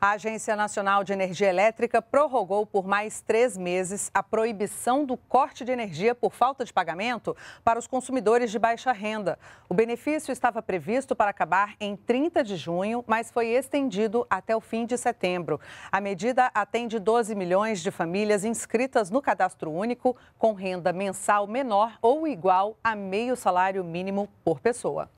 A Agência Nacional de Energia Elétrica prorrogou por mais três meses a proibição do corte de energia por falta de pagamento para os consumidores de baixa renda. O benefício estava previsto para acabar em 30 de junho, mas foi estendido até o fim de setembro. A medida atende 12 milhões de famílias inscritas no cadastro único com renda mensal menor ou igual a meio salário mínimo por pessoa.